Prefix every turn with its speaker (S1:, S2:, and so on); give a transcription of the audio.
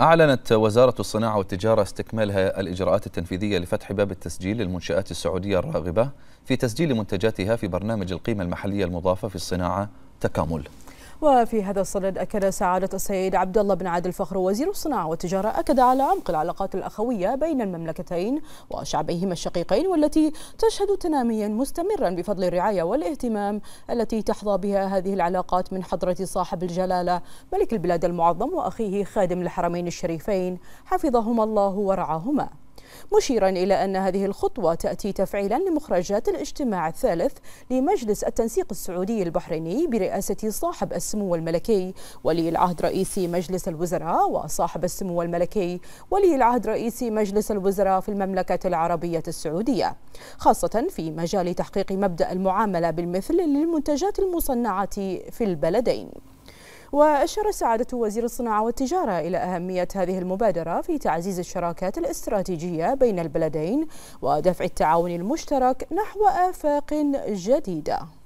S1: أعلنت وزارة الصناعة والتجارة استكمالها الإجراءات التنفيذية لفتح باب التسجيل للمنشآت السعودية الراغبة في تسجيل منتجاتها في برنامج القيمة المحلية المضافة في الصناعة تكامل
S2: وفي هذا الصدد أكد سعادة السيد عبد الله بن عادل الفخر وزير الصناعة والتجارة أكد على عمق العلاقات الأخوية بين المملكتين وشعبيهما الشقيقين والتي تشهد تناميا مستمرا بفضل الرعاية والاهتمام التي تحظى بها هذه العلاقات من حضرة صاحب الجلالة ملك البلاد المعظم وأخيه خادم الحرمين الشريفين حفظهما الله ورعاهما مشيرا إلى أن هذه الخطوة تأتي تفعيلا لمخرجات الاجتماع الثالث لمجلس التنسيق السعودي البحريني برئاسة صاحب السمو الملكي ولي العهد رئيس مجلس الوزراء وصاحب السمو الملكي ولي العهد رئيس مجلس الوزراء في المملكة العربية السعودية خاصة في مجال تحقيق مبدأ المعاملة بالمثل للمنتجات المصنعة في البلدين وأشار سعادة وزير الصناعة والتجارة إلى أهمية هذه المبادرة في تعزيز الشراكات الاستراتيجية بين البلدين ودفع التعاون المشترك نحو آفاق جديدة